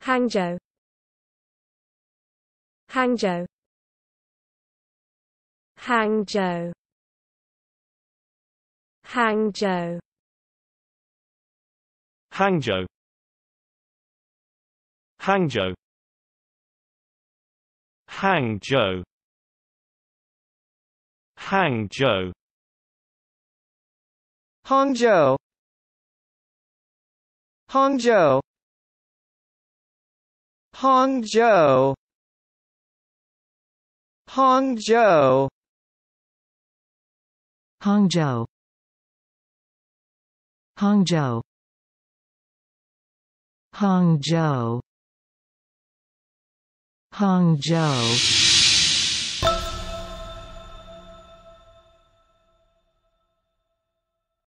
Hangzhou Hangzhou Hangzhou Hangzhou Hangzhou Hangzhou Hangzhou Hangzhou Hangzhou Hangzhou Hangzhou Hangzhou Hangzhou Hangzhou Hangzhou Hangzhou